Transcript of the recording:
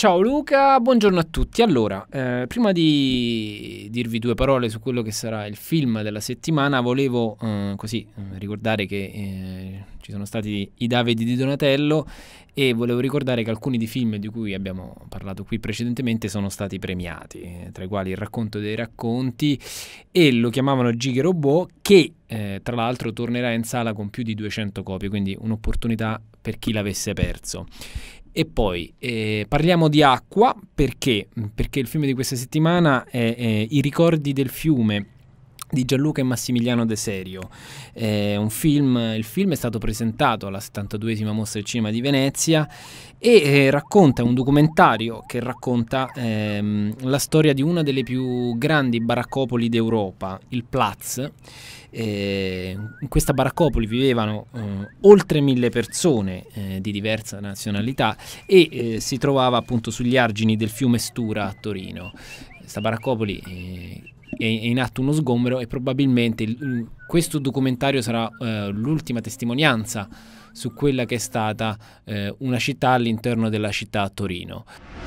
Ciao Luca, buongiorno a tutti. Allora, eh, prima di dirvi due parole su quello che sarà il film della settimana, volevo eh, così eh, ricordare che eh, ci sono stati i Davidi di Donatello e volevo ricordare che alcuni dei film di cui abbiamo parlato qui precedentemente sono stati premiati, eh, tra i quali Il racconto dei racconti e lo chiamavano Giga Robot che eh, tra l'altro tornerà in sala con più di 200 copie, quindi un'opportunità per chi l'avesse perso. E poi eh, parliamo di acqua perché? Perché il film di questa settimana è, è I ricordi del fiume di Gianluca e Massimiliano De Serio. Eh, film, il film è stato presentato alla 72esima mostra del cinema di Venezia e eh, racconta un documentario che racconta ehm, la storia di una delle più grandi baraccopoli d'Europa, il Platz eh, in questa baraccopoli vivevano eh, oltre mille persone eh, di diversa nazionalità e eh, si trovava appunto sugli argini del fiume Stura a Torino. Questa baraccopoli eh, è in atto uno sgombero e probabilmente il, questo documentario sarà eh, l'ultima testimonianza su quella che è stata una città all'interno della città a Torino.